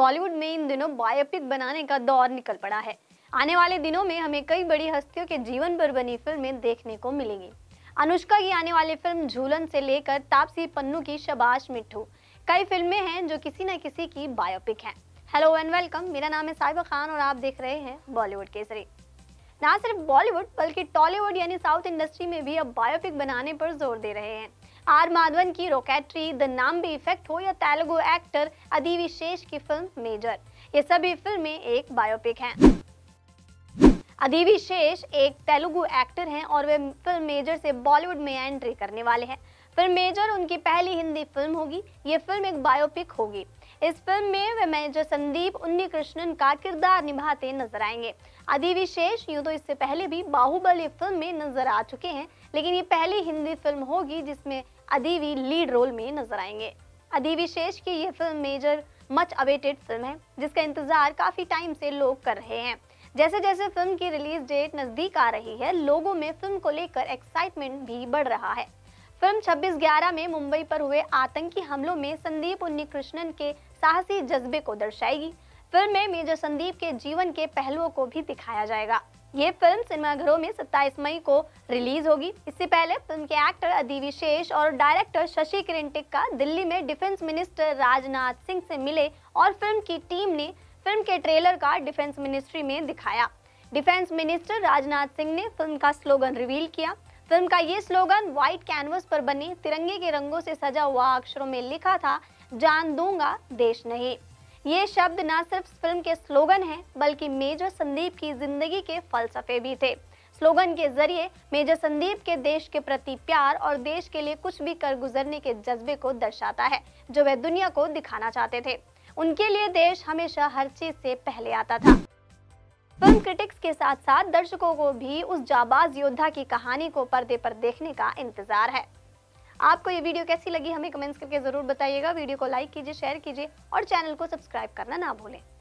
बॉलीवुड में इन दिनों बायोपिक बनाने का दौर निकल पड़ा है आने वाले दिनों में हमें कई बड़ी हस्तियों के जीवन पर बनी फिल्में देखने को मिलेंगी अनुष्का की आने वाली फिल्म झूलन से लेकर तापसी पन्नू की शबाश मिट्टू कई फिल्में हैं जो किसी न किसी की बायोपिक हैं हेलो एंड वेलकम मेरा नाम है साहिबा खान और आप देख रहे हैं बॉलीवुड केसरी ना सिर्फ बॉलीवुड बल्कि टॉलीवुड यानी साउथ इंडस्ट्री में भी अब बायोपिक बनाने पर जोर दे रहे हैं आर माधवन की रोकेट्री द नाम भी इफेक्ट हो या तेलुगु एक्टर अदिविशेष की फिल्म मेजर ये सभी फिल्में एक बायोपिक हैं अदीवी शेष एक तेलुगु एक्टर हैं और वे फिल्म मेजर से बॉलीवुड में एंट्री करने वाले हैं फिल्म मेजर उनकी पहली हिंदी फिल्म होगी ये फिल्म एक बायोपिक होगी इस फिल्म में वे मेजर संदीप उन्नी कृष्णन का किरदार निभाते नजर आएंगे अदिवी शेष यूँ तो इससे पहले भी बाहुबली फिल्म में नजर आ चुके हैं लेकिन ये पहली हिंदी फिल्म होगी जिसमें अदिवी लीड रोल में नजर आएंगे अदिवी शेष की ये film Major much awaited film है जिसका इंतजार काफी टाइम से लोग कर रहे हैं जैसे जैसे फिल्म की रिलीज डेट नजदीक आ रही है लोगों में फिल्म को लेकर एक्साइटमेंट भी बढ़ रहा है फिल्म छब्बीस ग्यारह में मुंबई पर हुए आतंकी हमलों में संदीप उन्नी कृष्णन के साहसी जज्बे को दर्शाएगी फिल्म में मेजर संदीप के जीवन के पहलुओं को भी दिखाया जाएगा ये फिल्म सिनेमाघरों में 27 मई को रिलीज होगी इससे पहले फिल्म के एक्टर अदिवि और डायरेक्टर शशि किरण टिक्का दिल्ली में डिफेंस मिनिस्टर राजनाथ सिंह से मिले और फिल्म की टीम ने फिल्म के ट्रेलर का डिफेंस मिनिस्ट्री में दिखाया डिफेंस मिनिस्टर राजनाथ सिंह ने फिल्म का स्लोगन रिवील किया फिल्म का ये स्लोगन व्हाइट कैनवस पर बने तिरंगे के रंगों से सजा हुआ अक्षरों में लिखा था जान दूंगा देश नहीं ये शब्द न सिर्फ फिल्म के स्लोगन है बल्कि मेजर संदीप की जिंदगी के फलसफे भी थे स्लोगन के जरिए मेजर संदीप के देश के प्रति प्यार और देश के लिए कुछ भी कर गुजरने के जज्बे को दर्शाता है जो वह दुनिया को दिखाना चाहते थे उनके लिए देश हमेशा हर चीज से पहले आता था फिल्म क्रिटिक्स के साथ साथ दर्शकों को भी उस जाबाज योद्धा की कहानी को पर्दे पर देखने का इंतजार है आपको ये वीडियो कैसी लगी हमें कमेंट्स करके जरूर बताइएगा वीडियो को लाइक कीजिए शेयर कीजिए और चैनल को सब्सक्राइब करना ना भूलें